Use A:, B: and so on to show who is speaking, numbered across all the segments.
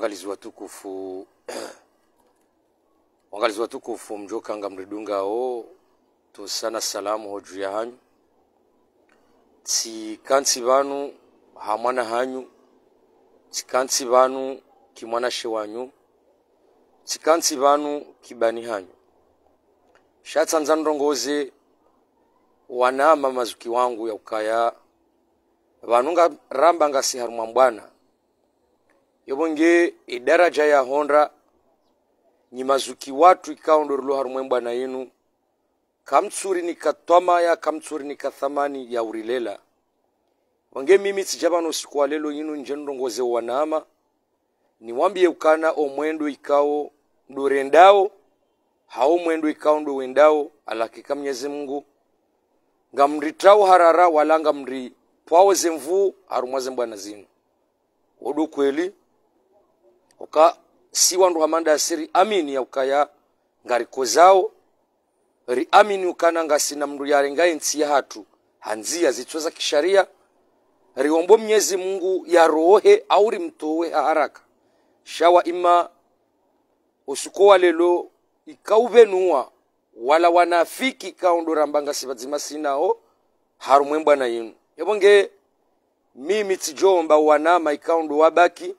A: wangalizi watukufu wangalizi watukufu mjokanga mridungawo tosana salamu ho juu ya hanyu tsikansi banu hamwana mwana hanyu tsikansi banu kimwanashe wanyu tsikansi banu kibani hanyu shatsanza ndongoze wanama mazuki wangu ya ukaya vanu nga ramba ngasi harumwa mbwana yobonge edaraja ya honra nyimazuki watu ruluha harumwe bwana yinu kamtsuri nikatwama ya kamtsuri nikathamani ya urilela wange mimi sijabana usiku wa lelo yinu nje nrongoze wanaama niwambie ukana omwendo ikao ndorendao hao mwendo ikao ndo wendao alakika mnyezi mungu ngamritau harara wala ngamndipwawo zemvuu harumwaze mbwana zinu odu kweli oka si wandu hamanda asiri amini ya ukaya ngariko zao ri amini ukana ngasi na mndu yarengaye nsi ya hatu hanzia zichweza kisharia riombo mnyezi mungu ya rohe au rimtowe haraka shawa ima usuko wa lelo ikauvenuwa wala wanafiki ikaondora mbanga sibadzima sinao harumwe mbwana yinu yevonge mimi tijomba wanama ikaundo wabaki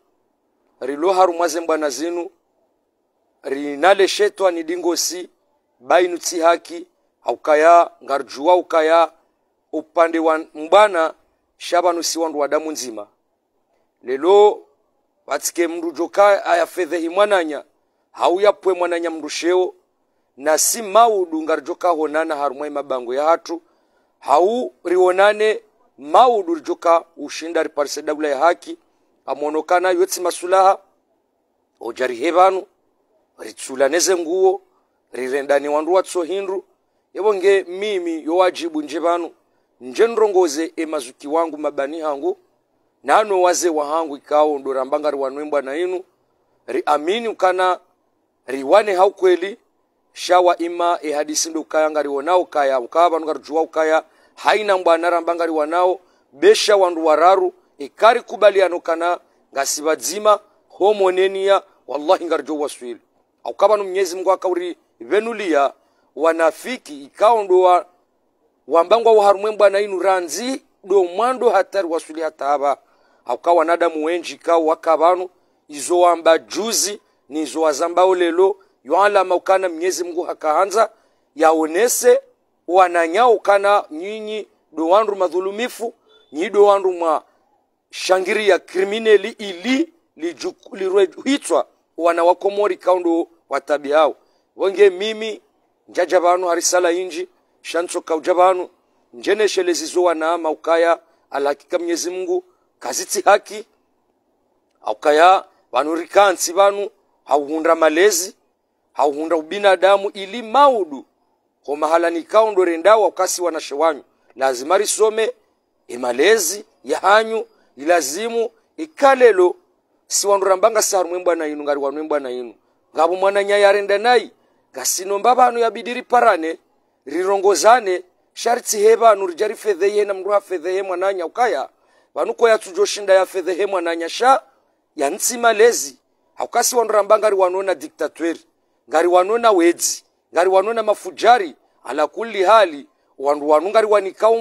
A: riloharu mbwana zinu rinaleshetwa ni dingosi bainu tsihaki aukaya ngarjuwa ukaya upande wa mbwana shabanusi wandu wa damu nzima lelo watsike mndu joka ayafedhehi mwananya hauyapwe mwananya mndu sheo na si maudu ngarjoka honana harumwai mabango ya hatu hau rionane maudu rjoka ushinda riparise daula ya haki amwonokana yotsi masulaha ojarihe vanu neze nguo rirendani wandu watso hindu yevonge mimi yowajibu nje vanu nje nrongoze emazuki wangu mabani hangu nano waze wahangu ikawo ndorambanga riwanwembwa na inu riamini ukana riwane haukweli shawa ima ehadisi ndo ukaya ngaliwonao kaya ukava vanhu ngarijua ukaya haina mbwana rambanga riwanao besha wandu wararu ikari kubaliano kana ngasibadzima homoneniya wallahi ngarjo waswili no mnyezi mungu akauri venuliya wanafiki ikaondoa wambangwa waharumwe mbwana inu ranzi do mwando hatari waswili hatava auka wanadamu wenji ikao wakavanu izo wamba juzi nizo wazambao olelo yoalama ukana mnyezi mungu hakaanza yaonese wananyao kana nyinyi do wandu madhulumifu nyido wandu mwa shangiria krimineli ili lirwehitswa wana komori kaundo watabi hao wenge mimi njaja banu harisala inji shanso kauja banu njeneshelezizo wana maukaya alakika mnyezi mungu kazitsi haki aukaya banu rikansi banu hauhunda malezi hauhunda ubinadamu ili maudu ho mahala kaundo rendao wakasi wanashewanyu lazima risome emalezi yahanyu ilazimu ikalelo lilazimu mbanga siwanurambanga saharu na inu ngari wanu na inu ngabo mwana nyaya nai nayi mbaba anu yabidiri parane rirongozane sharitsihe bantu rija rifedheye na mndu hafedhehe mwananya ukaya vanuko yatsujoshinda yafedhehe mwananya sha ya yantsima lezi haukasi mbanga ngari wanona diktatweri ngari wanona wedzi ngari wanona mafujari ala kulli hali wandu wanu ngari wanikao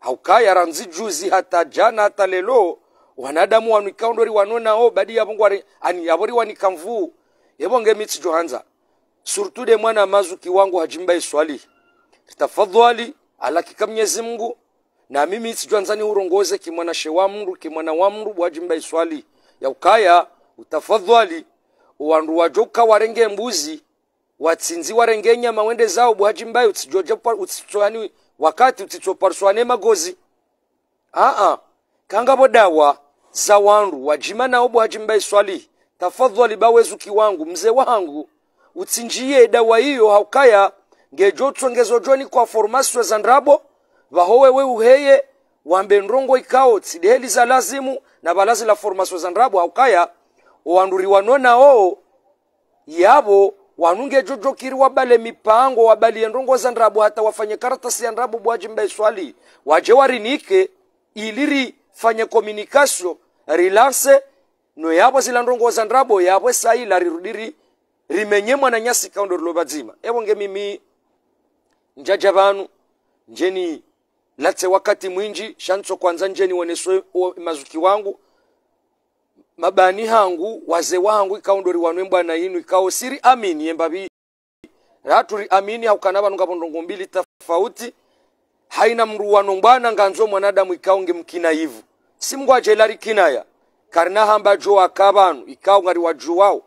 A: haukaya ranzi juzi hata jana hata lelo wanadamu wanikandori o oh, badi ya mungu ani yabori wanikamvu yebo nge mitsi johanza surtout de mwana mazuki wangu hajimba iswali tafadhali alakika mnyezi Mungu na mimi johanza ni urongoze kimwana shewa mndu kimwana wa mndu bwajimba iswali ya ukaya utafadhali uwandu wajoka warenge mbuzi watsinzi warenge nyama wende zao bwajimba utsijoje utsijoani wakati mtsitsopaswa ne magozi aa kanga dawa za wandu wajima nao bwaji iswali tafadhali bawezu wangu mzee wangu utsinjiye dawa hiyo haukaya ngejotsongezojoni kwa formasyo za ndrabo vahowe we uheye wambe ndongo ikao tsideheli za lazimu na balazi la formasyo za ndrabo haukaya wanduriwanonao yabo wanunge jojo kiri wabale mipango wabale wabalie za ndrabu hata wafanye karatasi ya ndrabu bwaji swali waje warinike iliri fanye komunikasyo rilanse no yabwe zila ndongoza ndrabo yabwe sai larirudiri rimenye mwana nyasi kaundo rilobadzima nge mimi njajabanu njeni latse wakati mwinji shanso kwanza njeni weneswe mazuki wangu mabani hangu waze wangu ikaondori wanwe bwana inu ikao siri amini yembavi raturi amini au kanaba nunga pondongo mbili tofauti haina mruwano bwana nganzo mwanadamu ikaonge mkina hivu si ajelari kinaya karina hamba jo akabanu ikao ngari wajuwao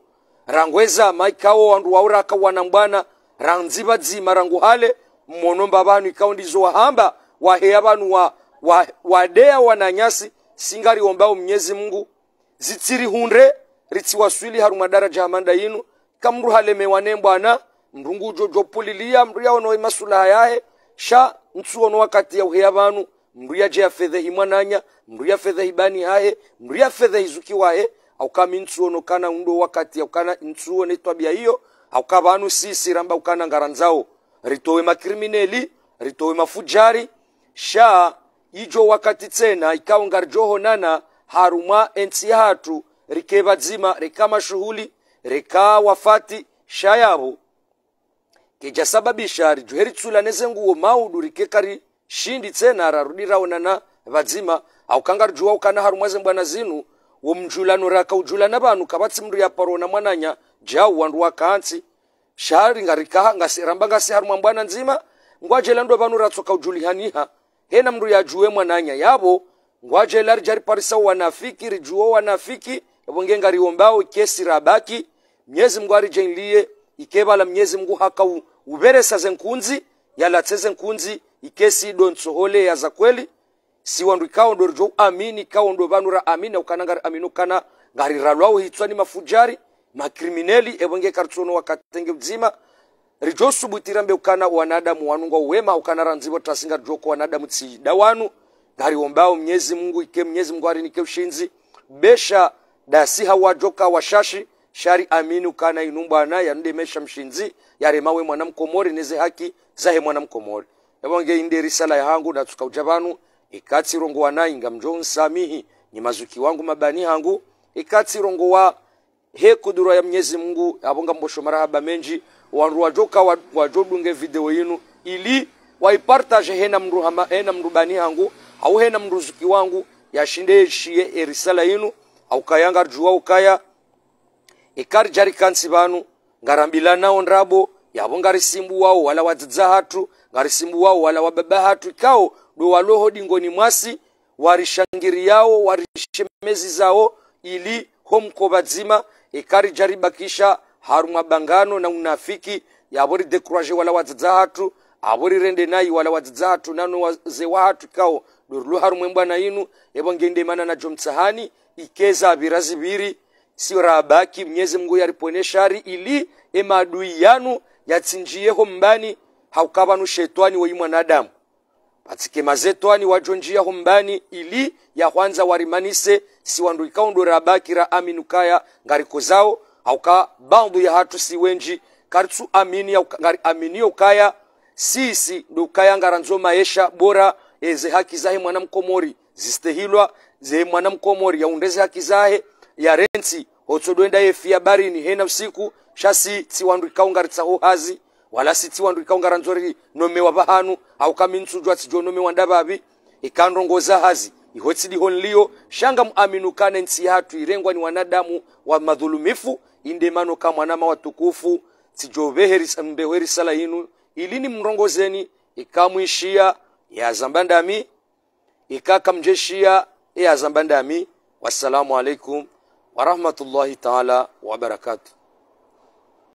A: rangwezama ikao wandu waura wauraka wana bwana ranzivadzima ranguhale mmonomba vanhu ikao ndizo wahamba waheya vanhu wa, wa, wadea wananyasi singari singariombawo mnyezi mungu zitiri zitsirihunre ritsiwaswili harumadaraja hamanda yinu kamru halemewa mrungu jojo jopuliliya mru yaonowe masula yae sha ntsuono wakati ya uheya vanu mru ya yaje yafedhehi mwananya mru yafedhehi bani hahe mru yafedhehi zukiwahe aukami ntsuono kana undo wakati aukana ntsuone twabia hiyo au kabanu sisi ramba ukana ngaranzao ritowe makrimineli ritowe mafujari sha ijo wakati tena ikawo ngarjoho nana haruma ensi hatu rike bazima reka mashughuli rika wafati shayabo kijasababisha rijuheritsula neze nguwo maudu rikekari shindi tena tsena rarudiraonana vadzima aukanga rijuwa ukana haruma harumwaze na zinu womjulano raka ujulana vanhu kavatsi mndu yaparona mwananya jau wandu wakansi shari nga siramba nga si haruma mbwana nzima jela ndo vanhu ratsoka ujulihaniha hena mru ya juwe mwananya yabo ngwajelar jari parisa wanafiki rijuo wanafiki evongengari ombao kesi rabaki myezi mngu arijenliye ikebala myezi mngu haka zenkunzi yala yalatseze nkunzi ikesi do ntsohole za kweli si siwandu ndo rijo amini ikaondo ndo banura amini ukana aukanangari aminu kana ngari ralwao hitswa ni mafujari makrimineli evenge karitsono wakatenge mdzima rijo subutirambe ukana wanadamu wanungwa uwema ukana ranzibo tasinga joko wanadamu tsi dawanu ndariombao mnyezi mungu ike mnyezi mungu arinike ushinzi besha dasiha wajoka washashi shari aminu kana inumbwana yanudemesha mshinzi yaremawe mkomori neze haki zahe mwana mwanamkomori ebonge inde risala yahangu natsuka uja vanu ikatsirongowana inga mjo nsamihi ni mazuki wangu mabani hangu ikati rongo wa he kudura ya mnyezi mungu abonga mbosho marahaba menji wanru wajoka wajodunge video yinu ili waipartaje hena mrubani hangu auhena mruzuki wangu yashinde shiye erisala yinu aukaya juwa ukaya ikari jari kansi banu ngarambila nao ndrabo yavo ngarisimbu wao wala wadza hatu ngarisimbu wao wala wababa hatu ikao do waloho dingoni mwasi warishangiri yao warishemezi zao ili homko vadzima ikari jari bakisha haruma bangano na unafiki yavori dekuraje wala wadza hatu avori rende nai wala wadzidza hatu nano wazee wa hatu ikao doruluharu mwembwana inu yebo ngendeemana najo mtsahani ikeza abirazibiri sirabaki mnyezi mngu yaripone shari ili emadui yanu yatsinjiyeho mbani haukavanu shetwani wei mwanadamu patsikematzetwani wajonjiyaho mbani ili yahwanza warimanise siwandu ikaundu rabaki ra aminu kaya ngariko zao hauka bandu ya hatu siwenji karitsu amini ngari aminiyo kaya sisi ndo kaya ngaranzo maesha bora eze haki zahe mwanamkomori zistehilwa ze mwanamkomori yaundeze haki zahe ya rensi otsodoenda yefia barini hena usiku shasi tsiwandu ikaungaritsaho hazi wala si tsiwandu ikaungara nzori nome wabahanu au kami kamintsujwa tsijo nome wandababi ndababi ikandongoza hazi iho tsiliho nliyo shanga kane ntsi yathu irengwa ni wanadamu wa madhulumifu inde mano ka mwanama watukufu tsijo mbeho risala inu ilini mrongozeni ikamwishia ya yazan bandami ikakamjeshiya yazan bandami wassalamu alaikum wa rahmatullahi taala wa barakatuh